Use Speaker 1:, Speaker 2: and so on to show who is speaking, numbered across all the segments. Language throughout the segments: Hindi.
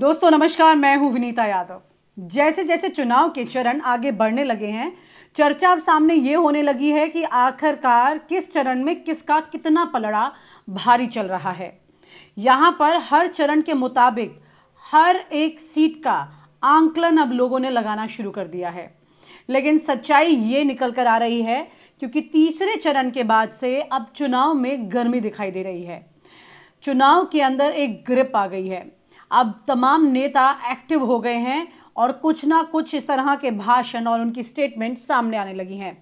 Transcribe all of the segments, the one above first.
Speaker 1: दोस्तों नमस्कार मैं हूं विनीता यादव जैसे जैसे चुनाव के चरण आगे बढ़ने लगे हैं चर्चा अब सामने ये होने लगी है कि आखिरकार किस चरण में किसका कितना पलड़ा भारी चल रहा है यहाँ पर हर चरण के मुताबिक हर एक सीट का आंकलन अब लोगों ने लगाना शुरू कर दिया है लेकिन सच्चाई ये निकल कर आ रही है क्योंकि तीसरे चरण के बाद से अब चुनाव में गर्मी दिखाई दे रही है चुनाव के अंदर एक ग्रिप आ गई है अब तमाम नेता एक्टिव हो गए हैं और कुछ ना कुछ इस तरह के भाषण और उनकी स्टेटमेंट सामने आने लगी हैं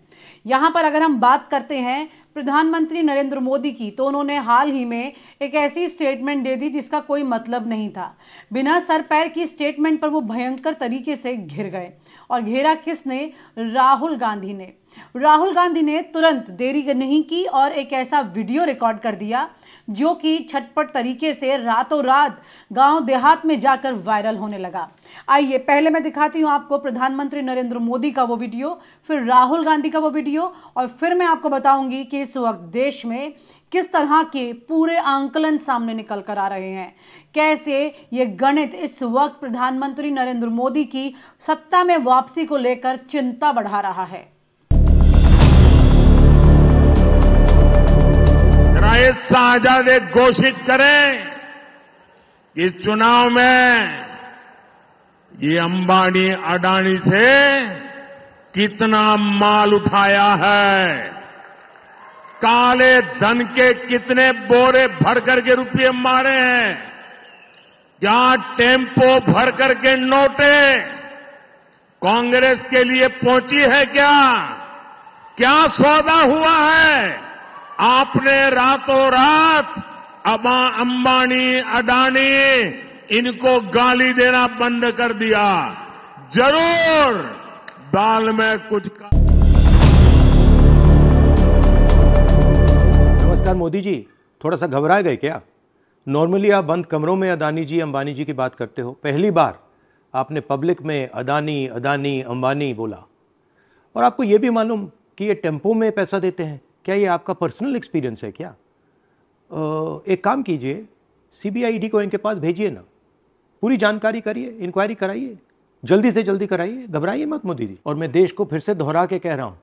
Speaker 1: यहाँ पर अगर हम बात करते हैं प्रधानमंत्री नरेंद्र मोदी की तो उन्होंने हाल ही में एक ऐसी स्टेटमेंट दे दी जिसका कोई मतलब नहीं था बिना सर पैर की स्टेटमेंट पर वो भयंकर तरीके से घिर गए और घेरा किसने राहुल गांधी ने राहुल गांधी ने तुरंत देरी नहीं की और एक ऐसा वीडियो रिकॉर्ड कर दिया जो कि छटपट तरीके से रातों रात गांव देहात में जाकर वायरल होने लगा आइए पहले मैं दिखाती हूं आपको प्रधानमंत्री नरेंद्र मोदी का वो वीडियो फिर राहुल गांधी का वो वीडियो और फिर मैं आपको बताऊंगी कि इस वक्त देश में किस तरह के पूरे आंकलन सामने निकल कर आ रहे हैं कैसे ये गणित इस वक्त प्रधानमंत्री नरेंद्र मोदी की सत्ता में वापसी को लेकर चिंता बढ़ा रहा है शायद शाहजाद एक घोषित करें कि इस चुनाव में ये अंबानी अडानी से कितना माल उठाया है काले धन के कितने बोरे भर करके रुपये मारे हैं क्या टेम्पो भर करके नोटे कांग्रेस के लिए पहुंची है क्या क्या सौदा हुआ है आपने रातों रात अबा अंबानी अडानी इनको गाली देना बंद कर दिया जरूर दाल में कुछ का... नमस्कार मोदी जी थोड़ा सा घबराए गए क्या नॉर्मली आप बंद कमरों में अदानी जी अंबानी जी की बात करते हो पहली बार आपने पब्लिक में अदानी अदानी अंबानी बोला और आपको यह भी मालूम कि ये टेम्पो में पैसा देते हैं क्या ये आपका पर्सनल एक्सपीरियंस है क्या एक काम कीजिए सीबीआईडी को इनके पास भेजिए ना पूरी जानकारी करिए इंक्वायरी कराइए जल्दी से जल्दी कराइए घबराइए मत मोदी जी और मैं देश को फिर से दोहरा के कह रहा हूँ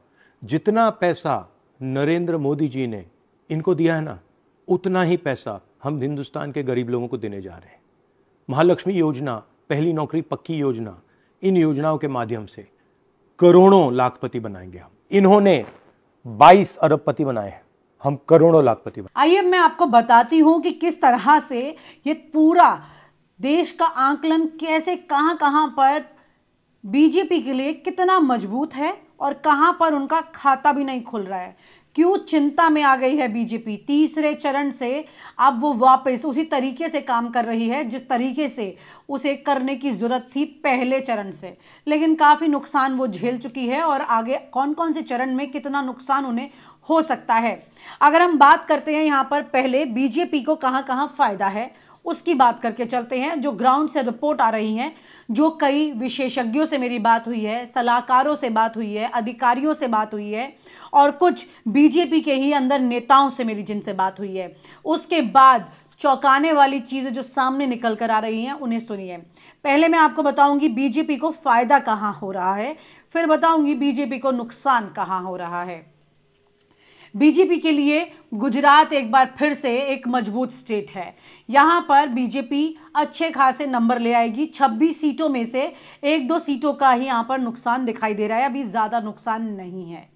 Speaker 1: जितना पैसा नरेंद्र मोदी जी ने इनको दिया है ना उतना ही पैसा हम हिंदुस्तान के गरीब लोगों को देने जा रहे हैं महालक्ष्मी योजना पहली नौकरी पक्की योजना इन योजनाओं के माध्यम से करोड़ों लाखपति बनाएंगे हम इन्होंने 22 अरबपति बनाए हैं हम करोड़ों लाखपति आइए मैं आपको बताती हूँ कि किस तरह से ये पूरा देश का आंकलन कैसे कहाँ कहाँ पर बीजेपी के लिए कितना मजबूत है और कहाँ पर उनका खाता भी नहीं खुल रहा है क्यों चिंता में आ गई है बीजेपी तीसरे चरण से अब वो वापस उसी तरीके से काम कर रही है जिस तरीके से उसे करने की ज़रूरत थी पहले चरण से लेकिन काफ़ी नुकसान वो झेल चुकी है और आगे कौन कौन से चरण में कितना नुकसान उन्हें हो सकता है अगर हम बात करते हैं यहाँ पर पहले बीजेपी को कहाँ कहाँ फ़ायदा है उसकी बात करके चलते हैं जो ग्राउंड से रिपोर्ट आ रही हैं जो कई विशेषज्ञों से मेरी बात हुई है सलाहकारों से बात हुई है अधिकारियों से बात हुई है और कुछ बीजेपी के ही अंदर नेताओं से मेरी जिनसे बात हुई है उसके बाद चौंकाने वाली चीज़ें जो सामने निकल कर आ रही हैं उन्हें सुनिए पहले मैं आपको बताऊंगी बीजेपी को फ़ायदा कहाँ हो रहा है फिर बताऊंगी बीजेपी को नुकसान कहाँ हो रहा है बीजेपी के लिए गुजरात एक बार फिर से एक मजबूत स्टेट है यहाँ पर बीजेपी अच्छे खासे नंबर ले आएगी 26 सीटों में से एक दो सीटों का ही यहाँ पर नुकसान दिखाई दे रहा है अभी ज़्यादा नुकसान नहीं है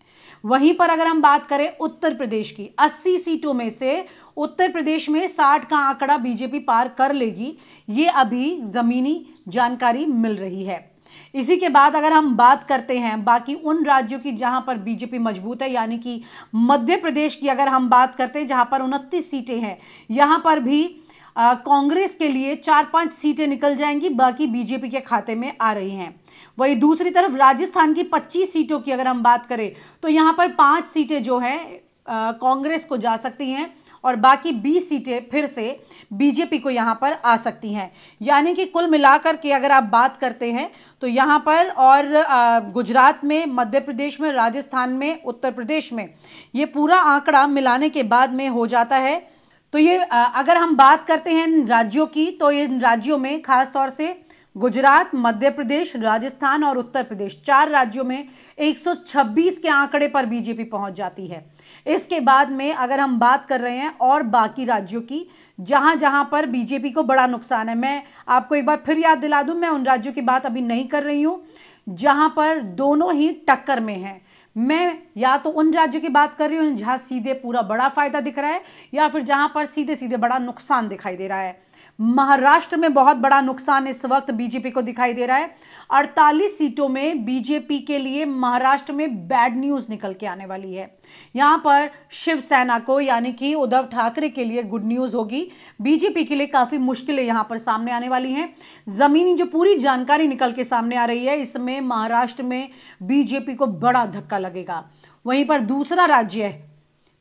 Speaker 1: वहीं पर अगर हम बात करें उत्तर प्रदेश की 80 सीटों में से उत्तर प्रदेश में 60 का आंकड़ा बीजेपी पार कर लेगी ये अभी ज़मीनी जानकारी मिल रही है इसी के बाद अगर हम बात करते हैं बाकी उन राज्यों की जहां पर बीजेपी मजबूत है यानी कि मध्य प्रदेश की अगर हम बात करते हैं जहां पर उनतीस सीटें हैं यहां पर भी कांग्रेस के लिए चार पांच सीटें निकल जाएंगी बाकी बीजेपी के खाते में आ रही हैं वही दूसरी तरफ राजस्थान की पच्चीस सीटों की अगर हम बात करें तो यहाँ पर पांच सीटें जो हैं कांग्रेस को जा सकती हैं और बाकी 20 सीटें फिर से बीजेपी को यहाँ पर आ सकती हैं यानी कि कुल मिलाकर के अगर आप बात करते हैं तो यहाँ पर और गुजरात में मध्य प्रदेश में राजस्थान में उत्तर प्रदेश में ये पूरा आंकड़ा मिलाने के बाद में हो जाता है तो ये अगर हम बात करते हैं इन राज्यों की तो इन राज्यों में खास तौर से गुजरात मध्य प्रदेश राजस्थान और उत्तर प्रदेश चार राज्यों में 126 के आंकड़े पर बीजेपी पहुंच जाती है इसके बाद में अगर हम बात कर रहे हैं और बाकी राज्यों की जहां जहां पर बीजेपी को बड़ा नुकसान है मैं आपको एक बार फिर याद दिला दू मैं उन राज्यों की बात अभी नहीं कर रही हूं जहां पर दोनों ही टक्कर में हैं मैं या तो उन राज्यों की बात कर रही हूँ जहां सीधे पूरा बड़ा फायदा दिख रहा है या फिर जहां पर सीधे सीधे बड़ा नुकसान दिखाई दे रहा है महाराष्ट्र में बहुत बड़ा नुकसान इस वक्त बीजेपी को दिखाई दे रहा है 48 सीटों में बीजेपी के लिए महाराष्ट्र में बैड न्यूज निकल के आने वाली है यहां पर शिवसेना को यानी कि उद्धव ठाकरे के लिए गुड न्यूज होगी बीजेपी के लिए काफी मुश्किलें यहां पर सामने आने वाली हैं जमीनी जो पूरी जानकारी निकल के सामने आ रही है इसमें महाराष्ट्र में बीजेपी को बड़ा धक्का लगेगा वहीं पर दूसरा राज्य है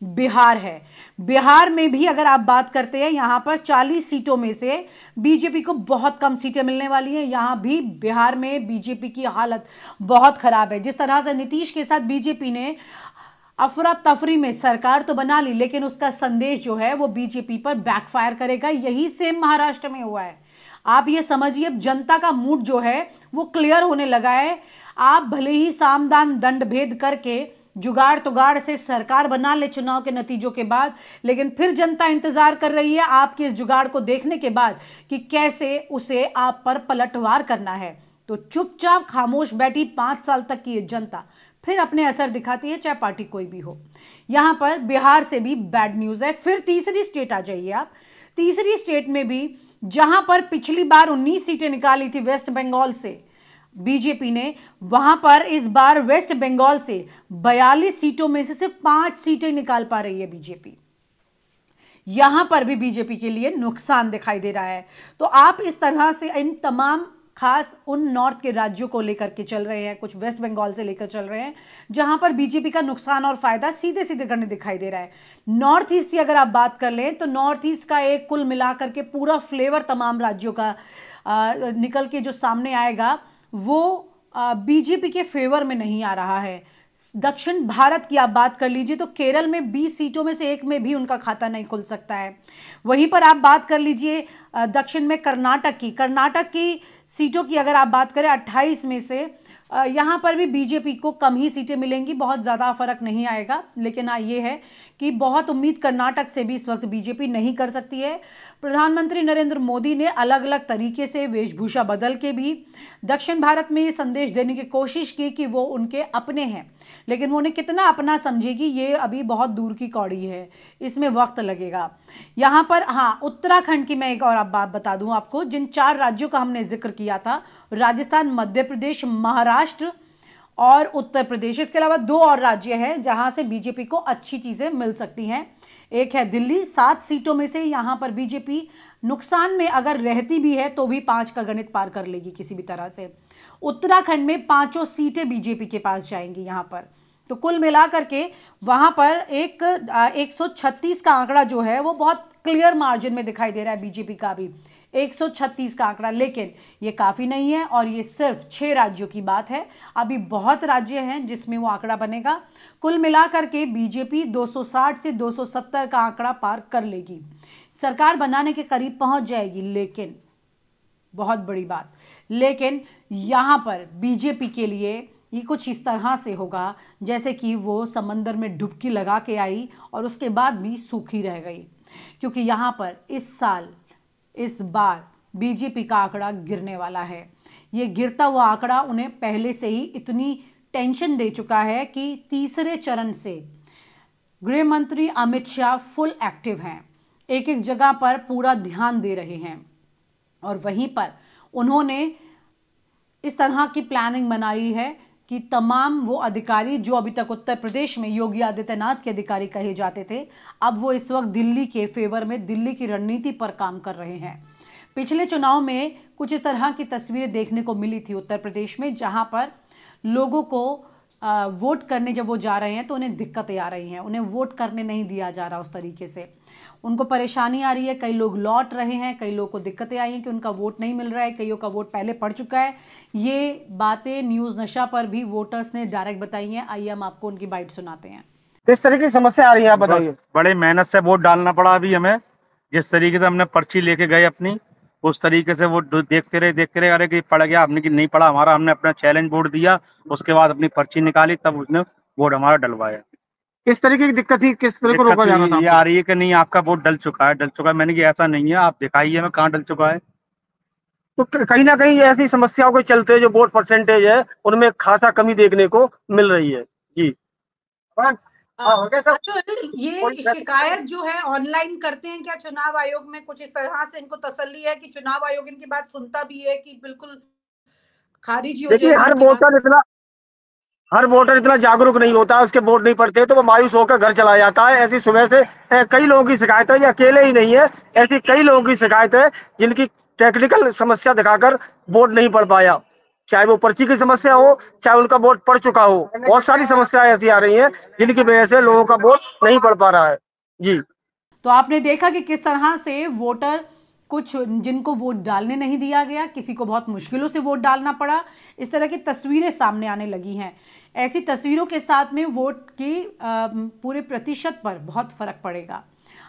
Speaker 1: बिहार है बिहार में भी अगर आप बात करते हैं यहाँ पर 40 सीटों में से बीजेपी को बहुत कम सीटें मिलने वाली हैं यहाँ भी बिहार में बीजेपी की हालत बहुत ख़राब है जिस तरह से नीतीश के साथ बीजेपी ने अफरा तफरी में सरकार तो बना ली लेकिन उसका संदेश जो है वो बीजेपी पर बैकफायर करेगा यही सेम महाराष्ट्र में हुआ है आप ये समझिए अब जनता का मूड जो है वो क्लियर होने लगा है आप भले ही सामदान दंड भेद करके जुगाड़ तुगाड़ तो से सरकार बना ले चुनाव के नतीजों के बाद लेकिन फिर जनता इंतजार कर रही है आपके इस जुगाड़ को देखने के बाद कि कैसे उसे आप पर पलटवार करना है तो चुपचाप खामोश बैठी पांच साल तक की जनता फिर अपने असर दिखाती है चाहे पार्टी कोई भी हो यहाँ पर बिहार से भी बैड न्यूज है फिर तीसरी स्टेट आ जाइए आप तीसरी स्टेट में भी जहां पर पिछली बार 19 सीटें निकाली थी वेस्ट बंगाल से बीजेपी ने वहां पर इस बार वेस्ट बंगाल से 42 सीटों में से सिर्फ पांच सीटें निकाल पा रही है बीजेपी यहां पर भी बीजेपी के लिए नुकसान दिखाई दे रहा है तो आप इस तरह से इन तमाम खास उन नॉर्थ के राज्यों को लेकर के चल रहे हैं कुछ वेस्ट बंगाल से लेकर चल रहे हैं जहां पर बीजेपी का नुकसान और फायदा सीधे सीधे करने दिखाई दे रहा है नॉर्थ ईस्ट की अगर आप बात कर लें तो नॉर्थ ईस्ट का एक कुल मिलाकर के पूरा फ्लेवर तमाम राज्यों का आ, निकल के जो सामने आएगा वो बीजेपी के फेवर में नहीं आ रहा है दक्षिण भारत की आप बात कर लीजिए तो केरल में 20 सीटों में से एक में भी उनका खाता नहीं खुल सकता है वहीं पर आप बात कर लीजिए दक्षिण में कर्नाटक की कर्नाटक की सीटों की अगर आप बात करें 28 में से यहाँ पर भी बीजेपी को कम ही सीटें मिलेंगी बहुत ज़्यादा फर्क नहीं आएगा लेकिन हाँ ये है कि बहुत उम्मीद कर्नाटक से भी इस वक्त बीजेपी नहीं कर सकती है प्रधानमंत्री नरेंद्र मोदी ने अलग अलग तरीके से वेशभूषा बदल के भी दक्षिण भारत में ये संदेश देने की कोशिश की कि वो उनके अपने हैं लेकिन वो उन्हें कितना अपना समझेगी ये अभी बहुत दूर की कौड़ी है इसमें वक्त लगेगा यहाँ पर हाँ उत्तराखंड की मैं एक और अब बात बता दूँ आपको जिन चार राज्यों का हमने जिक्र किया था राजस्थान मध्य प्रदेश महाराष्ट्र और उत्तर प्रदेश इसके अलावा दो और राज्य हैं जहां से बीजेपी को अच्छी चीज़ें मिल सकती हैं एक है दिल्ली सात सीटों में से यहां पर बीजेपी नुकसान में अगर रहती भी है तो भी पांच का गणित पार कर लेगी किसी भी तरह से उत्तराखंड में पांचों सीटें बीजेपी के पास जाएंगी यहां पर तो कुल मिलाकर के वहां पर एक एक का आंकड़ा जो है वो बहुत क्लियर मार्जिन में दिखाई दे रहा है बीजेपी का भी 136 का आंकड़ा लेकिन ये काफ़ी नहीं है और ये सिर्फ छः राज्यों की बात है अभी बहुत राज्य हैं जिसमें वो आंकड़ा बनेगा कुल मिलाकर के बीजेपी 260 से 270 का आंकड़ा पार कर लेगी सरकार बनाने के करीब पहुंच जाएगी लेकिन बहुत बड़ी बात लेकिन यहाँ पर बीजेपी के लिए ये कुछ इस तरह से होगा जैसे कि वो समंदर में डुबकी लगा के आई और उसके बाद भी सूखी रह गई क्योंकि यहाँ पर इस साल इस बार बीजेपी का आंकड़ा गिरने वाला है ये गिरता हुआ आंकड़ा उन्हें पहले से ही इतनी टेंशन दे चुका है कि तीसरे चरण से गृह मंत्री अमित शाह फुल एक्टिव हैं एक एक जगह पर पूरा ध्यान दे रहे हैं और वहीं पर उन्होंने इस तरह की प्लानिंग बनाई है कि तमाम वो अधिकारी जो अभी तक उत्तर प्रदेश में योगी आदित्यनाथ के अधिकारी कहे जाते थे अब वो इस वक्त दिल्ली के फेवर में दिल्ली की रणनीति पर काम कर रहे हैं पिछले चुनाव में कुछ इस तरह की तस्वीरें देखने को मिली थी उत्तर प्रदेश में जहां पर लोगों को वोट करने जब वो जा रहे हैं तो उन्हें दिक्कतें आ रही हैं उन्हें वोट करने नहीं दिया जा रहा उस तरीके से उनको परेशानी आ रही है कई लोग लौट रहे हैं कई लोग को दिक्कतें आई हैं कि उनका वोट नहीं मिल रहा है कईयों का वोट पहले पड़ चुका है ये बातें न्यूज़ नशा पर भी वोटर्स ने डायरेक्ट बताई हैं आइए हम आपको उनकी बाइट सुनाते हैं किस तरह की समस्या आ रही है आप बताइए बड़े मेहनत से वोट डालना पड़ा अभी हमें जिस तरीके से हमने पर्ची लेके गए अपनी उस तरीके से वो देखते रहे देखते रहे अरे कि पड़ गया आपने कि नहीं पड़ा हमारा हमने अपना चैलेंज बोर्ड दिया उसके बाद अपनी पर्ची निकाली तब उसने बोर्ड हमारा डलवाया किस तरीके की दिक्कत थी किस तरह को रोका जा रहा था ये आ रही है कि नहीं आपका बोर्ड डल चुका है डल चुका है मैंने कि ऐसा नहीं है आप दिखाइए मैं कहाँ डल चुका है तो कहीं ना कहीं ऐसी समस्याओं के चलते जो बोर्ड परसेंटेज है उनमें खासा कमी देखने को मिल रही है जी हाँ, हाँ, ये शिकायत जो है ऑनलाइन करते हैं क्या चुनाव आयोग में कुछ इस तरह से इनको तसल्ली है कि चुनाव आयोग इनकी बात सुनता भी है कि बिल्कुल खारिज हो जाए हर वोटर इतना हर वोटर इतना जागरूक नहीं होता उसके वोट नहीं पड़ते तो वो मायूस होकर घर चला जाता है ऐसी सुबह से कई लोगों की शिकायत है ये अकेले ही नहीं है ऐसी कई लोगों की शिकायत है जिनकी टेक्निकल समस्या दिखाकर वोट नहीं पड़ पाया चाहे वो पर्ची की समस्या हो चाहे उनका वोट पड़ चुका हो बहुत सारी समस्याएं ऐसी आ रही हैं जिनकी वजह से लोगों का वोट नहीं पड़ पा रहा है जी तो आपने देखा कि किस तरह से वोटर कुछ जिनको वोट डालने नहीं दिया गया किसी को बहुत मुश्किलों से वोट डालना पड़ा इस तरह की तस्वीरें सामने आने लगी हैं ऐसी तस्वीरों के साथ में वोट की पूरे प्रतिशत पर बहुत फ़र्क पड़ेगा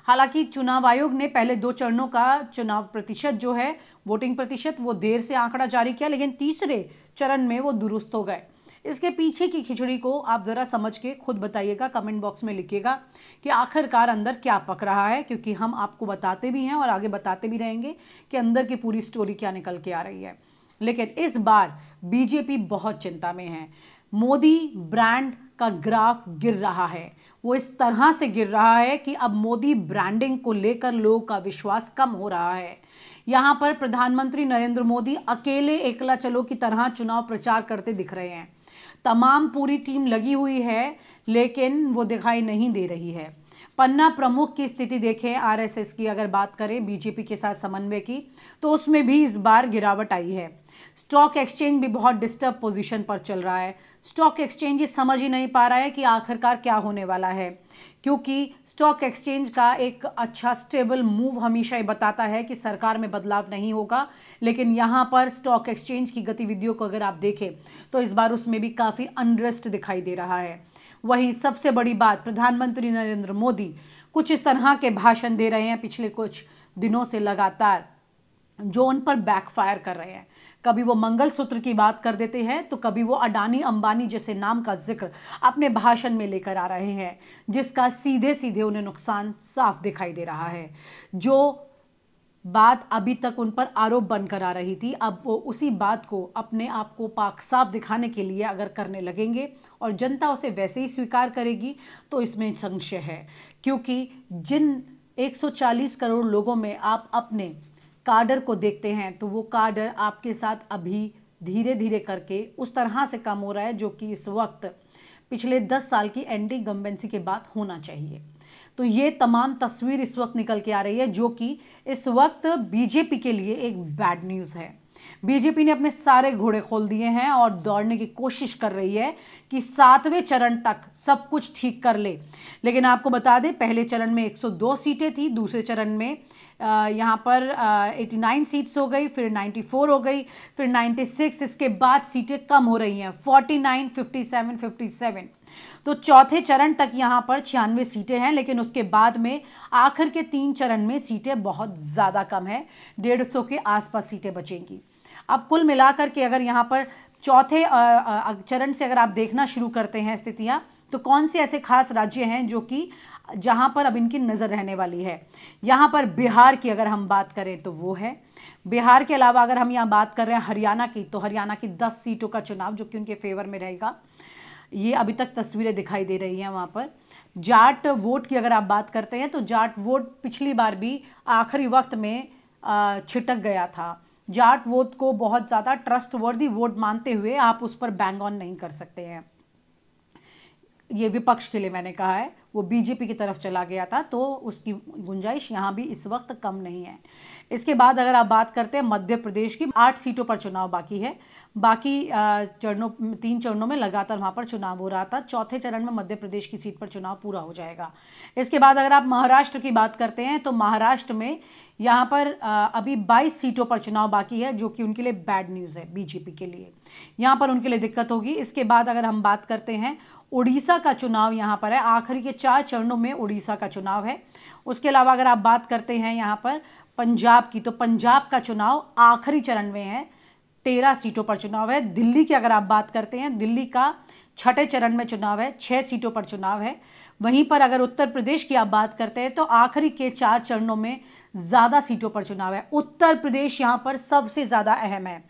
Speaker 1: हालांकि चुनाव आयोग ने पहले दो चरणों का चुनाव प्रतिशत जो है वोटिंग प्रतिशत वो देर से आंकड़ा जारी किया लेकिन तीसरे चरण में वो दुरुस्त हो गए इसके पीछे की खिचड़ी को आप ज़रा समझ के खुद बताइएगा कमेंट बॉक्स में लिखिएगा कि आखिरकार अंदर क्या पक रहा है क्योंकि हम आपको बताते भी हैं और आगे बताते भी रहेंगे कि अंदर की पूरी स्टोरी क्या निकल के आ रही है लेकिन इस बार बीजेपी बहुत चिंता में है मोदी ब्रांड का ग्राफ गिर रहा है वो इस तरह से गिर रहा है कि अब मोदी ब्रांडिंग को लेकर लोगों का विश्वास कम हो रहा है यहाँ पर प्रधानमंत्री नरेंद्र मोदी अकेले एकला चलो की तरह चुनाव प्रचार करते दिख रहे हैं तमाम पूरी टीम लगी हुई है लेकिन वो दिखाई नहीं दे रही है पन्ना प्रमुख की स्थिति देखें आरएसएस की अगर बात करें बीजेपी के साथ समन्वय की तो उसमें भी इस बार गिरावट आई है स्टॉक एक्सचेंज भी बहुत डिस्टर्ब पोजीशन पर चल रहा है स्टॉक एक्सचेंज ये समझ ही नहीं पा रहा है कि आखिरकार क्या होने वाला है क्योंकि स्टॉक एक्सचेंज का एक अच्छा स्टेबल मूव हमेशा ही बताता है कि सरकार में बदलाव नहीं होगा लेकिन यहाँ पर स्टॉक एक्सचेंज की गतिविधियों को अगर आप देखें तो इस बार उसमें भी काफ़ी अनरेस्ट दिखाई दे रहा है वहीं सबसे बड़ी बात प्रधानमंत्री नरेंद्र मोदी कुछ इस तरह के भाषण दे रहे हैं पिछले कुछ दिनों से लगातार जो उन पर बैकफायर कर रहे हैं कभी वो मंगलसूत्र की बात कर देते हैं तो कभी वो अडानी अंबानी जैसे नाम का जिक्र अपने भाषण में लेकर आ रहे हैं जिसका सीधे सीधे उन्हें नुकसान साफ दिखाई दे रहा है जो बात अभी तक उन पर आरोप बनकर आ रही थी अब वो उसी बात को अपने आप को पाक साफ दिखाने के लिए अगर करने लगेंगे और जनता उसे वैसे ही स्वीकार करेगी तो इसमें संशय है क्योंकि जिन 140 करोड़ लोगों में आप अपने कार्डर को देखते हैं तो वो कार्डर आपके साथ अभी धीरे धीरे करके उस तरह से कम हो रहा है जो कि इस वक्त पिछले दस साल की एंटी गम्बेंसी के बाद होना चाहिए तो ये तमाम तस्वीर इस वक्त निकल के आ रही है जो कि इस वक्त बीजेपी के लिए एक बैड न्यूज़ है बीजेपी ने अपने सारे घोड़े खोल दिए हैं और दौड़ने की कोशिश कर रही है कि सातवें चरण तक सब कुछ ठीक कर ले लेकिन आपको बता दें पहले चरण में 102 सीटें थी दूसरे चरण में यहाँ पर 89 सीट्स हो गई फिर 94 हो गई फिर 96 इसके बाद सीटें कम हो रही हैं 49 57 57 तो चौथे चरण तक यहाँ पर छियानवे सीटें हैं लेकिन उसके बाद में आखिर के तीन चरण में सीटें बहुत ज़्यादा कम है डेढ़ सौ के आसपास सीटें बचेंगी अब कुल मिलाकर के अगर यहाँ पर चौथे चरण से अगर आप देखना शुरू करते हैं स्थितियाँ तो कौन से ऐसे खास राज्य हैं जो कि जहां पर अब इनकी नज़र रहने वाली है यहां पर बिहार की अगर हम बात करें तो वो है बिहार के अलावा अगर हम यहाँ बात कर रहे हैं हरियाणा की तो हरियाणा की दस सीटों का चुनाव जो कि उनके फेवर में रहेगा ये अभी तक तस्वीरें दिखाई दे रही हैं वहाँ पर जाट वोट की अगर आप बात करते हैं तो जाट वोट पिछली बार भी आखिरी वक्त में छिटक गया था जाट वोट को बहुत ज़्यादा ट्रस्ट वर्दी वोट मानते हुए आप उस पर बैंग ऑन नहीं कर सकते हैं ये विपक्ष के लिए मैंने कहा है वो बीजेपी की तरफ चला गया था तो उसकी गुंजाइश यहाँ भी इस वक्त कम नहीं है इसके बाद अगर आप बात करते हैं मध्य प्रदेश की आठ सीटों पर चुनाव बाकी है बाकी चरणों तीन चरणों में लगातार वहाँ पर चुनाव हो रहा था चौथे चरण में मध्य प्रदेश की सीट पर चुनाव पूरा हो जाएगा इसके बाद अगर आप महाराष्ट्र की बात करते हैं तो महाराष्ट्र में यहाँ पर अभी बाईस सीटों पर चुनाव बाकी है जो कि उनके लिए बैड न्यूज़ है बीजेपी के लिए यहाँ पर उनके लिए दिक्कत होगी इसके बाद अगर हम बात करते हैं उड़ीसा का चुनाव यहाँ पर है आखिरी के चार चरणों में उड़ीसा का चुनाव है उसके अलावा अगर आप बात करते हैं यहाँ पर पंजाब की तो पंजाब का चुनाव आखिरी चरण में है तेरह सीटों पर चुनाव है दिल्ली की अगर आप बात करते हैं दिल्ली का छठे चरण में चुनाव है छः सीटों पर चुनाव है वहीं पर अगर उत्तर प्रदेश की आप बात करते हैं तो आखिरी के चार चरणों में ज़्यादा सीटों पर चुनाव है उत्तर प्रदेश यहाँ पर सबसे ज़्यादा अहम है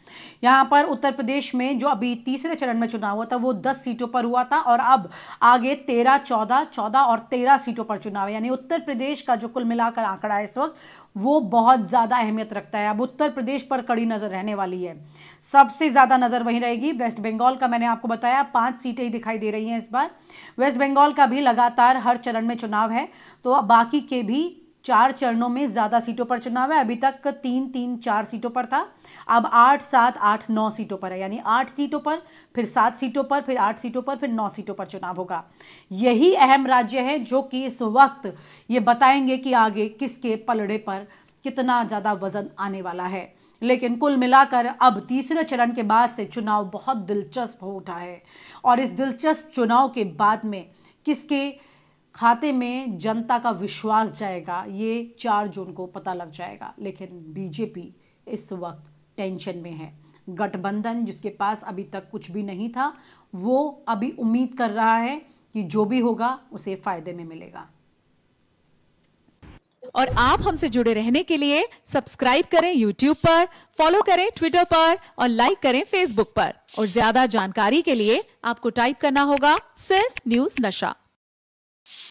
Speaker 1: यहाँ पर उत्तर प्रदेश में जो अभी तीसरे चरण में चुनाव हुआ था वो दस सीटों पर हुआ था और अब आगे तेरह चौदह चौदह और तेरह सीटों पर चुनाव है यानी उत्तर प्रदेश का जो कुल मिलाकर आंकड़ा है इस वक्त वो बहुत ज़्यादा अहमियत रखता है अब उत्तर प्रदेश पर कड़ी नज़र रहने वाली है सबसे ज़्यादा नज़र वहीं रहेगी वेस्ट बंगाल का मैंने आपको बताया पांच सीटें ही दिखाई दे रही हैं इस बार वेस्ट बंगाल का भी लगातार हर चरण में चुनाव है तो बाकी के भी चार चरणों में ज़्यादा सीटों पर चुनाव है अभी तक तीन तीन चार सीटों पर था अब आठ सात आठ नौ सीटों पर है यानी आठ सीटों पर फिर सात सीटों पर फिर आठ सीटों पर फिर नौ सीटों पर चुनाव होगा यही अहम राज्य है जो कि इस वक्त ये बताएंगे कि आगे किसके पलड़े पर कितना ज़्यादा वजन आने वाला है लेकिन कुल मिलाकर अब तीसरे चरण के बाद से चुनाव बहुत दिलचस्प हो उठा है और इस दिलचस्प चुनाव के बाद में किसके खाते में जनता का विश्वास जाएगा ये चार जून को पता लग जाएगा लेकिन बीजेपी इस वक्त टेंशन में है गठबंधन जिसके पास अभी तक कुछ भी नहीं था वो अभी उम्मीद कर रहा है कि जो भी होगा उसे फायदे में मिलेगा और आप हमसे जुड़े रहने के लिए सब्सक्राइब करें यूट्यूब पर फॉलो करें ट्विटर पर और लाइक करें फेसबुक पर और ज्यादा जानकारी के लिए आपको टाइप करना होगा सिर्फ न्यूज नशा